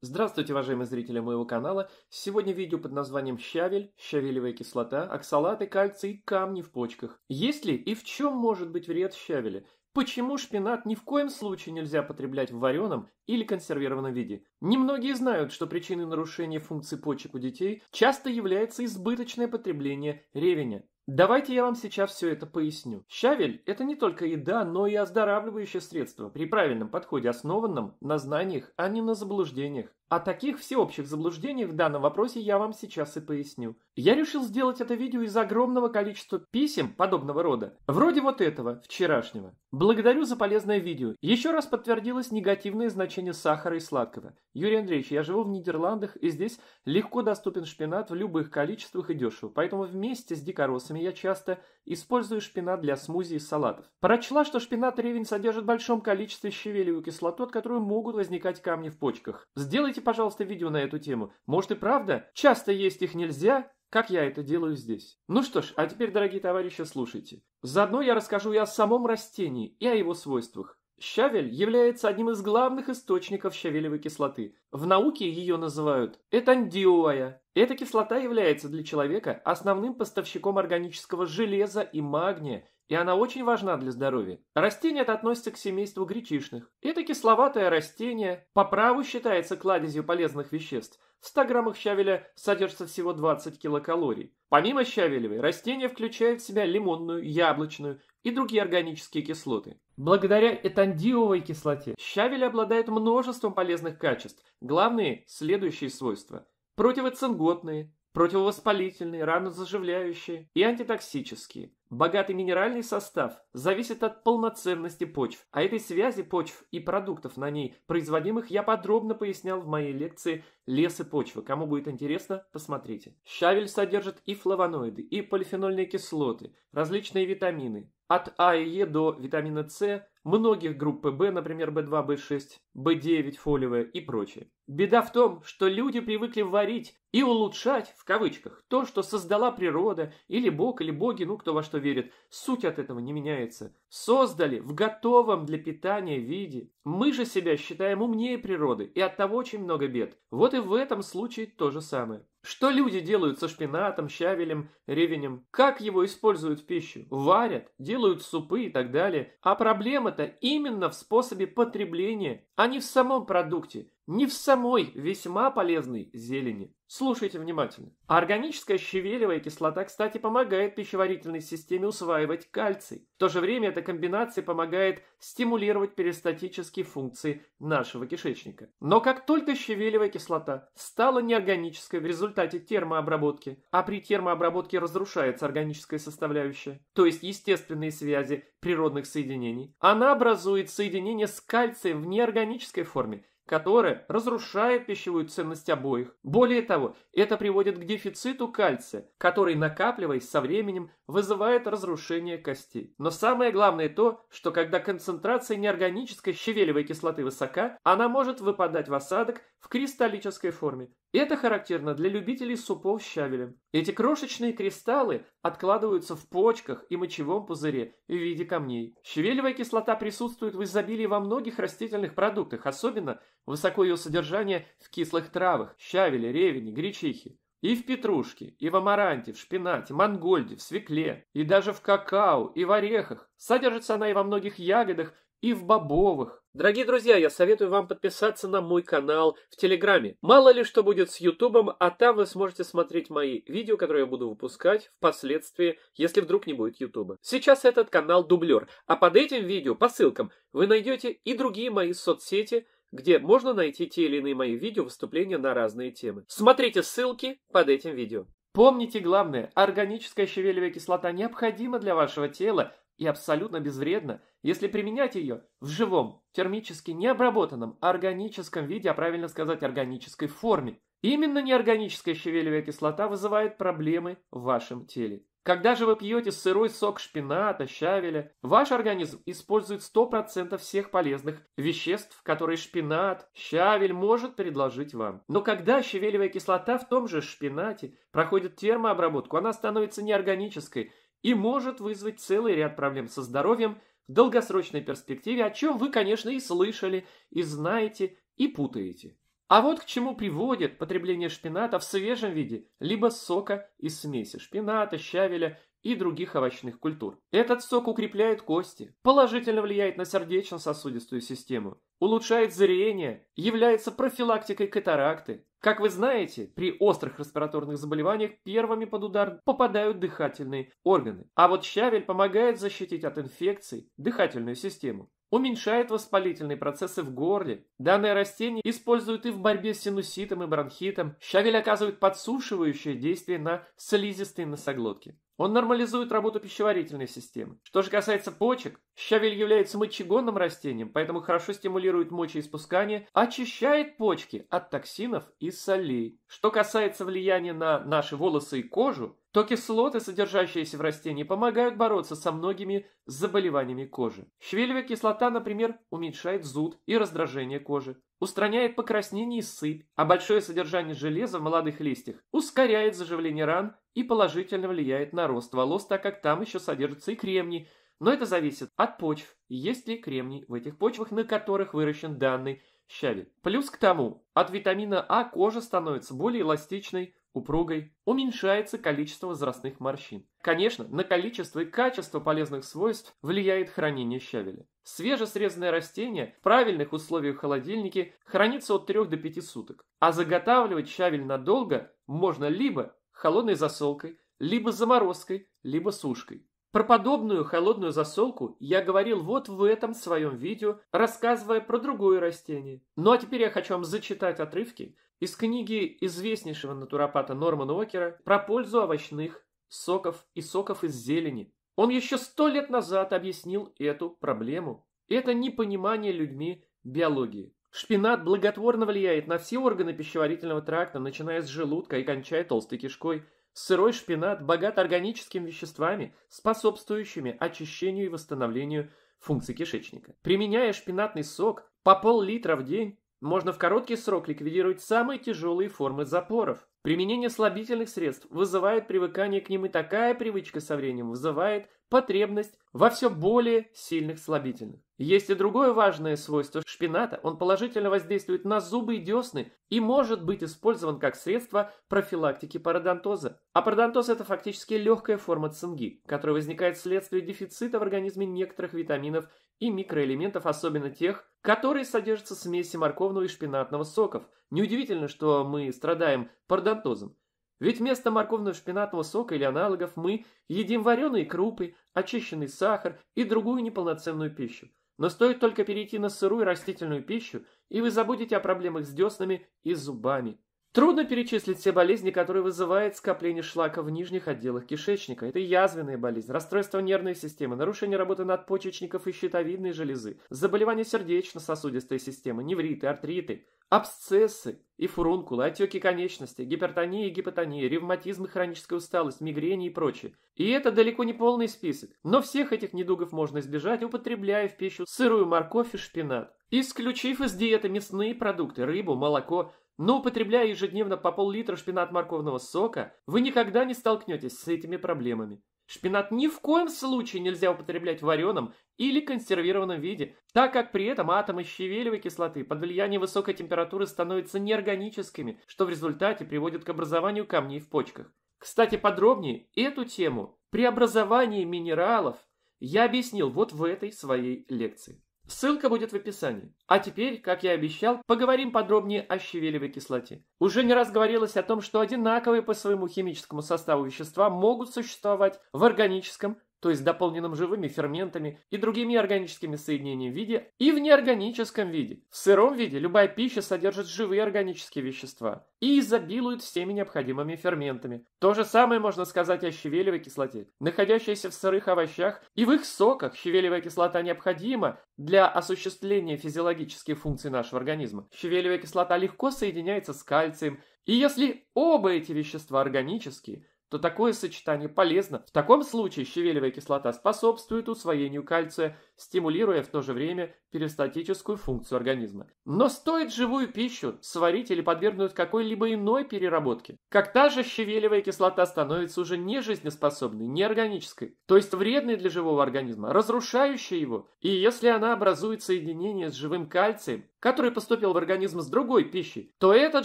Здравствуйте, уважаемые зрители моего канала! Сегодня видео под названием «Щавель, щавелевая кислота, оксалаты, кальций и камни в почках». Есть ли и в чем может быть вред щавеля? Почему шпинат ни в коем случае нельзя потреблять в вареном или консервированном виде? Немногие знают, что причиной нарушения функций почек у детей часто является избыточное потребление ревеня. Давайте я вам сейчас все это поясню. Щавель – это не только еда, но и оздоравливающее средство при правильном подходе, основанном на знаниях, а не на заблуждениях. О таких всеобщих заблуждениях в данном вопросе я вам сейчас и поясню. Я решил сделать это видео из огромного количества писем подобного рода, вроде вот этого, вчерашнего. Благодарю за полезное видео. Еще раз подтвердилось негативное значение сахара и сладкого. Юрий Андреевич, я живу в Нидерландах, и здесь легко доступен шпинат в любых количествах и дешево, поэтому вместе с дикоросами я часто использую шпинат для смузи и салатов. Прочла, что шпинат ревень содержит в большом количестве щавелевую кислоту, от которой могут возникать камни в почках. Сделайте Посмотрите, пожалуйста, видео на эту тему. Может и правда, часто есть их нельзя, как я это делаю здесь. Ну что ж, а теперь, дорогие товарищи, слушайте. Заодно я расскажу и о самом растении, и о его свойствах. Щавель является одним из главных источников щавелевой кислоты. В науке ее называют этандиоя. Эта кислота является для человека основным поставщиком органического железа и магния, и она очень важна для здоровья. Растение это относится к семейству гречишных. Это кисловатое растение по праву считается кладезью полезных веществ. В 100 граммах щавеля содержится всего 20 килокалорий. Помимо щавелевой, растение включает в себя лимонную, яблочную и другие органические кислоты. Благодаря этандиовой кислоте щавель обладает множеством полезных качеств, главные – следующие свойства. Противоцинготные, противовоспалительные, ранозаживляющие и антитоксические. Богатый минеральный состав зависит от полноценности почв, а этой связи почв и продуктов на ней, производимых, я подробно пояснял в моей лекции «Лес и почва». Кому будет интересно, посмотрите. Щавель содержит и флавоноиды, и полифенольные кислоты, различные витамины, от А и Е до витамина С, многих групп ПБ, например, B2, B6, B9 фолиевая и прочее. Беда в том, что люди привыкли варить и улучшать, в кавычках, то, что создала природа, или бог, или боги, ну кто во что верит. Суть от этого не меняется создали в готовом для питания виде. Мы же себя считаем умнее природы, и от того очень много бед. Вот и в этом случае то же самое. Что люди делают со шпинатом, щавелем, ревенем? Как его используют в пищу? Варят, делают супы и так далее. А проблема-то именно в способе потребления, а не в самом продукте не в самой весьма полезной зелени. Слушайте внимательно. Органическая щавелевая кислота, кстати, помогает пищеварительной системе усваивать кальций. В то же время эта комбинация помогает стимулировать перистатические функции нашего кишечника. Но как только щавелевая кислота стала неорганической в результате термообработки, а при термообработке разрушается органическая составляющая, то есть естественные связи природных соединений, она образует соединение с кальцием в неорганической форме – которое разрушает пищевую ценность обоих. Более того, это приводит к дефициту кальция, который, накапливаясь со временем, вызывает разрушение костей. Но самое главное то, что когда концентрация неорганической щавелевой кислоты высока, она может выпадать в осадок в кристаллической форме, это характерно для любителей супов с щавелем. Эти крошечные кристаллы откладываются в почках и мочевом пузыре в виде камней. Щавелевая кислота присутствует в изобилии во многих растительных продуктах, особенно высоко ее содержание в кислых травах – щавеле, ревени, гречихе. И в петрушке, и в амаранте, в шпинате, мангольде, в свекле, и даже в какао, и в орехах. Содержится она и во многих ягодах и в бобовых. Дорогие друзья, я советую вам подписаться на мой канал в Телеграме. Мало ли что будет с Ютубом, а там вы сможете смотреть мои видео, которые я буду выпускать впоследствии, если вдруг не будет Ютуба. Сейчас этот канал дублер, а под этим видео по ссылкам вы найдете и другие мои соцсети, где можно найти те или иные мои видео выступления на разные темы. Смотрите ссылки под этим видео. Помните главное, органическая щавелевая кислота необходима для вашего тела, и абсолютно безвредна, если применять ее в живом, термически необработанном, органическом виде, а правильно сказать, органической форме. Именно неорганическая щавелевая кислота вызывает проблемы в вашем теле. Когда же вы пьете сырой сок шпината, щавеля, ваш организм использует 100% всех полезных веществ, которые шпинат, щавель может предложить вам. Но когда щавелевая кислота в том же шпинате проходит термообработку, она становится неорганической – и может вызвать целый ряд проблем со здоровьем в долгосрочной перспективе, о чем вы, конечно, и слышали, и знаете, и путаете. А вот к чему приводит потребление шпината в свежем виде, либо сока из смеси шпината, щавеля и других овощных культур. Этот сок укрепляет кости, положительно влияет на сердечно-сосудистую систему, улучшает зрение, является профилактикой катаракты. Как вы знаете, при острых респираторных заболеваниях первыми под удар попадают дыхательные органы. А вот щавель помогает защитить от инфекций дыхательную систему. Уменьшает воспалительные процессы в горле. Данное растение используют и в борьбе с синуситом и бронхитом. Щавель оказывает подсушивающее действие на слизистые носоглотки. Он нормализует работу пищеварительной системы. Что же касается почек, Щавель является мочегонным растением, поэтому хорошо стимулирует мочеиспускание, очищает почки от токсинов и солей. Что касается влияния на наши волосы и кожу, то кислоты, содержащиеся в растении, помогают бороться со многими заболеваниями кожи. Щавелевая кислота, например, уменьшает зуд и раздражение кожи, устраняет покраснение и сыпь, а большое содержание железа в молодых листьях ускоряет заживление ран и положительно влияет на рост волос, так как там еще содержится и кремний – но это зависит от почв, есть ли кремний в этих почвах, на которых выращен данный щавель. Плюс к тому, от витамина А кожа становится более эластичной, упругой, уменьшается количество возрастных морщин. Конечно, на количество и качество полезных свойств влияет хранение щавеля. Свежесрезанное растение в правильных условиях в холодильнике хранится от 3 до 5 суток, а заготавливать щавель надолго можно либо холодной засолкой, либо заморозкой, либо сушкой. Про подобную холодную засолку я говорил вот в этом своем видео, рассказывая про другое растение. Ну а теперь я хочу вам зачитать отрывки из книги известнейшего натуропата Нормана Окера про пользу овощных соков и соков из зелени. Он еще сто лет назад объяснил эту проблему. Это непонимание людьми биологии. Шпинат благотворно влияет на все органы пищеварительного тракта, начиная с желудка и кончая толстой кишкой – Сырой шпинат богат органическими веществами, способствующими очищению и восстановлению функций кишечника. Применяя шпинатный сок по пол-литра в день, можно в короткий срок ликвидировать самые тяжелые формы запоров. Применение слабительных средств вызывает привыкание к ним и такая привычка со временем вызывает потребность во все более сильных слабительных. Есть и другое важное свойство шпината, он положительно воздействует на зубы и десны и может быть использован как средство профилактики пародонтоза. А пародонтоз – это фактически легкая форма цинги, которая возникает вследствие дефицита в организме некоторых витаминов и микроэлементов, особенно тех, которые содержатся в смеси морковного и шпинатного соков. Неудивительно, что мы страдаем пародонтозом. Ведь вместо морковного, шпинатного сока или аналогов мы едим вареные крупы, очищенный сахар и другую неполноценную пищу. Но стоит только перейти на сырую растительную пищу, и вы забудете о проблемах с деснами и зубами. Трудно перечислить все болезни, которые вызывают скопление шлака в нижних отделах кишечника. Это язвенная болезнь, расстройство нервной системы, нарушение работы надпочечников и щитовидной железы, заболевания сердечно-сосудистой системы, невриты, артриты, абсцессы и фурункулы, отеки конечностей, гипертония и гипотония, ревматизм и хроническая усталость, мигрени и прочее. И это далеко не полный список, но всех этих недугов можно избежать, употребляя в пищу сырую морковь и шпинат, исключив из диеты мясные продукты, рыбу, молоко – но употребляя ежедневно по пол-литра шпинат-морковного сока, вы никогда не столкнетесь с этими проблемами. Шпинат ни в коем случае нельзя употреблять в вареном или консервированном виде, так как при этом атомы щавелевой кислоты под влиянием высокой температуры становятся неорганическими, что в результате приводит к образованию камней в почках. Кстати, подробнее эту тему преобразование минералов я объяснил вот в этой своей лекции. Ссылка будет в описании. А теперь, как я и обещал, поговорим подробнее о щавелевой кислоте. Уже не раз говорилось о том, что одинаковые по своему химическому составу вещества могут существовать в органическом то есть дополненным живыми ферментами и другими органическими соединениями в виде, и в неорганическом виде. В сыром виде любая пища содержит живые органические вещества и изобилует всеми необходимыми ферментами. То же самое можно сказать о щавелевой кислоте, находящейся в сырых овощах и в их соках. Щавелевая кислота необходима для осуществления физиологических функций нашего организма. Щавелевая кислота легко соединяется с кальцием, и если оба эти вещества органические – то такое сочетание полезно. В таком случае щавелевая кислота способствует усвоению кальция стимулируя в то же время перистатическую функцию организма. Но стоит живую пищу сварить или подвергнуть какой-либо иной переработке, как та же щавелевая кислота становится уже не жизнеспособной, не органической, то есть вредной для живого организма, разрушающей его. И если она образует соединение с живым кальцием, который поступил в организм с другой пищей, то этот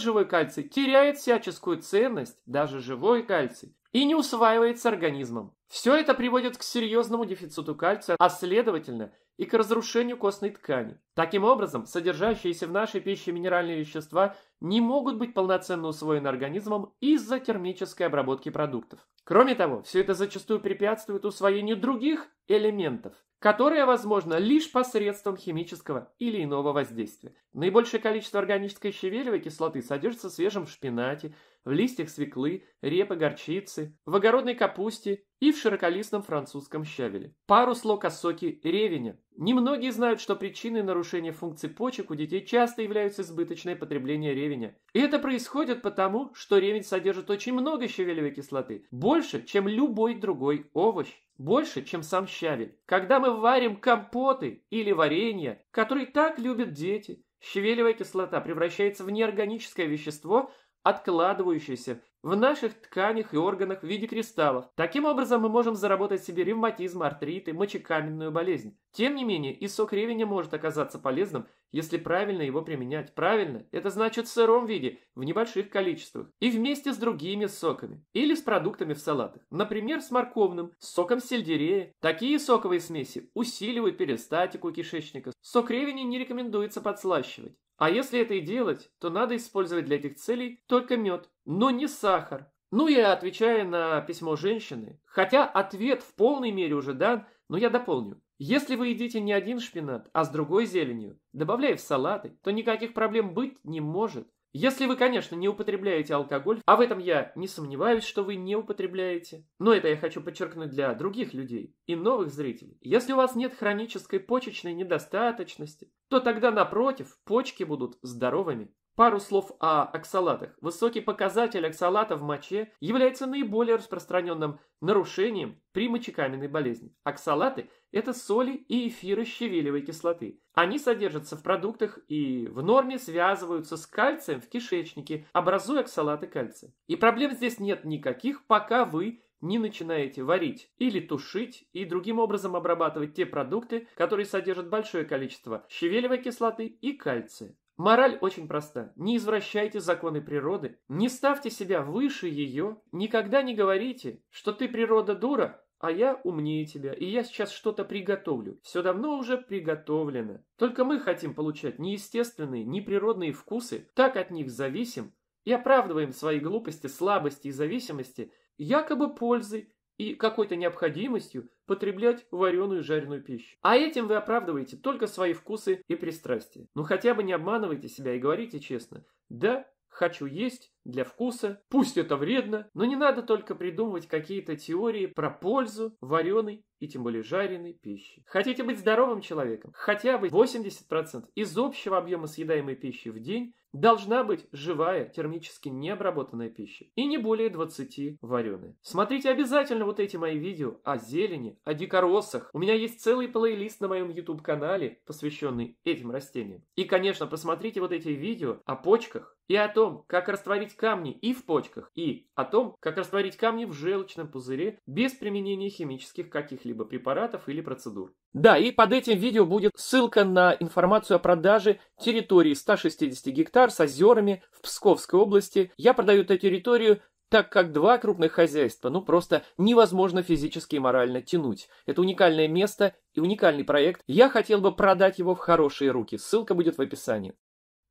живой кальций теряет всяческую ценность, даже живой кальций, и не усваивается организмом. Все это приводит к серьезному дефициту кальция, а следовательно и к разрушению костной ткани. Таким образом, содержащиеся в нашей пище минеральные вещества не могут быть полноценно усвоены организмом из-за термической обработки продуктов. Кроме того, все это зачастую препятствует усвоению других элементов, которое возможно лишь посредством химического или иного воздействия. Наибольшее количество органической щавелевой кислоты содержится в свежем шпинате, в листьях свеклы, репы, горчицы, в огородной капусте и в широколистном французском щавеле. Пару слог о соке ревеня. Немногие знают, что причиной нарушения функций почек у детей часто являются избыточное потребление ревеня. И это происходит потому, что ревень содержит очень много щавелевой кислоты, больше, чем любой другой овощ. Больше, чем сам щавель. Когда мы варим компоты или варенье, которые так любят дети, щавелевая кислота превращается в неорганическое вещество, откладывающееся в наших тканях и органах в виде кристаллов. Таким образом мы можем заработать себе ревматизм, артрит и мочекаменную болезнь. Тем не менее, и сок ревеня может оказаться полезным, если правильно его применять. Правильно – это значит в сыром виде, в небольших количествах. И вместе с другими соками. Или с продуктами в салатах. Например, с морковным, с соком сельдерея. Такие соковые смеси усиливают перистатику кишечника. Сок ревеня не рекомендуется подслащивать. А если это и делать, то надо использовать для этих целей только мед, но не сахар. Ну, я отвечаю на письмо женщины, хотя ответ в полной мере уже дан, но я дополню. Если вы едите не один шпинат, а с другой зеленью, добавляя в салаты, то никаких проблем быть не может. Если вы, конечно, не употребляете алкоголь, а в этом я не сомневаюсь, что вы не употребляете, но это я хочу подчеркнуть для других людей и новых зрителей. Если у вас нет хронической почечной недостаточности, то тогда, напротив, почки будут здоровыми. Пару слов о оксалатах. Высокий показатель оксалата в моче является наиболее распространенным нарушением при мочекаменной болезни. Оксалаты – это соли и эфиры щавелевой кислоты. Они содержатся в продуктах и в норме связываются с кальцием в кишечнике, образуя оксалаты кальция. И проблем здесь нет никаких, пока вы не начинаете варить или тушить и другим образом обрабатывать те продукты, которые содержат большое количество щавелевой кислоты и кальция. Мораль очень проста. Не извращайте законы природы, не ставьте себя выше ее, никогда не говорите, что ты природа дура, а я умнее тебя, и я сейчас что-то приготовлю. Все давно уже приготовлено. Только мы хотим получать неестественные, неприродные вкусы, так от них зависим, и оправдываем свои глупости, слабости и зависимости якобы пользой и какой-то необходимостью потреблять вареную и жареную пищу. А этим вы оправдываете только свои вкусы и пристрастия. Ну хотя бы не обманывайте себя и говорите честно. Да, Хочу есть для вкуса. Пусть это вредно, но не надо только придумывать какие-то теории про пользу вареной и тем более жареной пищи. Хотите быть здоровым человеком? Хотя бы 80% из общего объема съедаемой пищи в день должна быть живая, термически необработанная пища. И не более 20 вареная. Смотрите обязательно вот эти мои видео о зелени, о дикоросах. У меня есть целый плейлист на моем YouTube-канале, посвященный этим растениям. И, конечно, посмотрите вот эти видео о почках, и о том, как растворить камни и в почках, и о том, как растворить камни в желчном пузыре без применения химических каких-либо препаратов или процедур. Да, и под этим видео будет ссылка на информацию о продаже территории 160 гектар с озерами в Псковской области. Я продаю эту территорию так как два крупных хозяйства, ну просто невозможно физически и морально тянуть. Это уникальное место и уникальный проект. Я хотел бы продать его в хорошие руки. Ссылка будет в описании.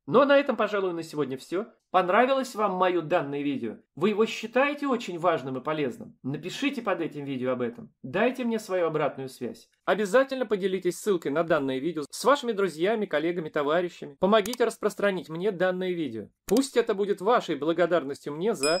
Но на этом, пожалуй, на сегодня все. Понравилось вам мое данное видео? Вы его считаете очень важным и полезным? Напишите под этим видео об этом. Дайте мне свою обратную связь. Обязательно поделитесь ссылкой на данное видео с вашими друзьями, коллегами, товарищами. Помогите распространить мне данное видео. Пусть это будет вашей благодарностью мне за